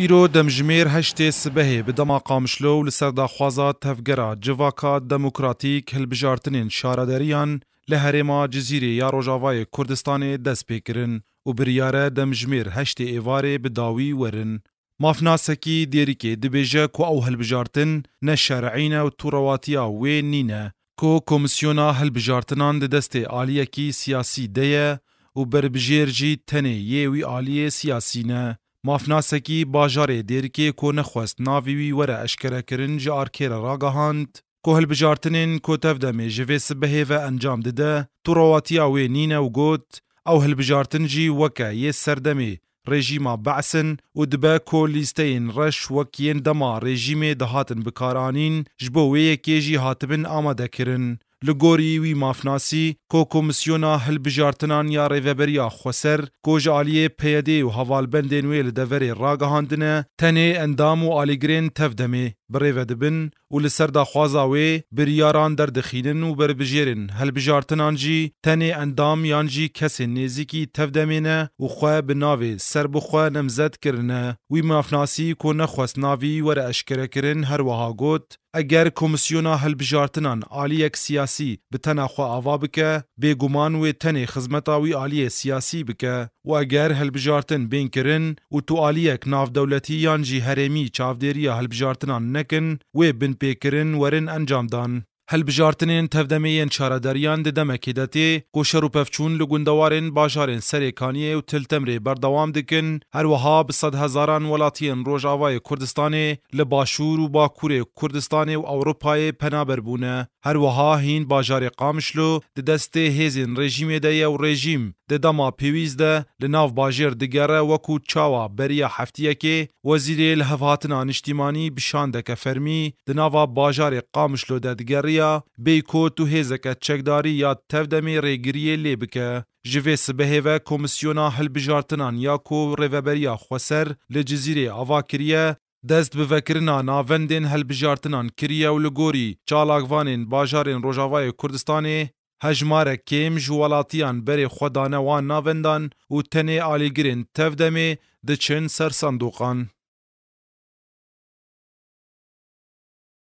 ئیرۆ دەمژمێر هەشتێ سبەهێ بدەما قامشلۆ و لەسەر داخوازا تەفگەرا جڤاکا دەموکراتیک هەلبژارتنین شارەدەریان لە هەرێما جززیرێ یا ڕۆژاوایە کوردستانێ دەست پێکردن و بریارە دەمژمێر هەشتێ ئێوارێ بداوی وەرن. مافناسەکی دێریکێ دبێژە کو ئەو هەلبژارتن نەشەرعینە و تووڕەواتیا وێ نینە کۆ کۆمسیۆنا هەلبژارتنان دەدەستێ عالیەکی سیاسی دەیە و بربژێرجی تەنێ یێوی عالیە سیاسینە. Mafnasekî bajarê dêrikê ku nexwest navê wî were eşkerekirin ji arkêra ragihand, ku hilbijartinên kotev demê ji vê sibehê ve encam dide, turowatiya wê nîne û got, ew hilbijartin jî weke yê serdemê rejîma besin û dibe ku lîsteyên reş wekiyên dema rejîmê dihatin bikaranîn ji bo wê yekê jî hatibin amadekirin. li gorî wî mafnasî kokomîsyona hilbijartinan ya rêveberiya Xweser ko ji aliyê PYD û hevalbendên wê li deverê ragihandine tenê endam û alîgirên tev demê برێڤە دەبن و li serda xwaza wê biryaran derdixînin û berbijêrin helbijartinan jî tenê endam yan jî kesên nêzîkî tevdemêne û xwe bi navê serbixwe nemzet kirine wî mafnasî ku nexwest navî were eşkerekirin her wiha got eger komisyona helbijartinan aliyek siyasî bi tena xwe ava bike bêguman wê tenê xizmeta wî aliyê siyasî bike û eger helbijartin bên kirin û tu aliyek navdewletî yan jî herêmî çavdêriya helbijartinan ne nekin, wê bin pêkirin werin encam dan. Helbijartinên tevdemeyên çarederiyan di demekê de tê, ku şerûpevçûn li gundewarên bajarên serê kaniyê û tiltemrê berdewam dikin, her wiha bi sed hezaran welatiyên Rojavayê Kurdistanê li Başûr û Bakurê Kurdistanê û Ewropayê penaberbûne. هەروەها هین باژارێ قامشلو د دەستێ هێزین ڕێژیمێ دەیە و ڕێژیم دەدەما پێویستە لە ناو باژێر دگەرە وەکو چاوە بەریە هەفتیەکێ وەزیرێ لە هەڤاتنا نیشتیمانی بشان دەکە فەرمی دناوا باژارێ قامشلو دەدگەڕیە بێ کۆت و هێزەکە چەکداری یا تەفدەمێ ڕێگریە لێ بکە ji vê sibehêve komisyona hilbijartinan ya ku rêveberiya xweser li cizîrê ava kiriye دەست bivekirina navendên helbijartinan kiriye û li gorî çalakvanên bajarên Rojavayê Kurdistanê hejmarek kêm ji welatiyan berê xwedanê wan navendan û tenê alîgirên tevdemê diçin ser sandoqan.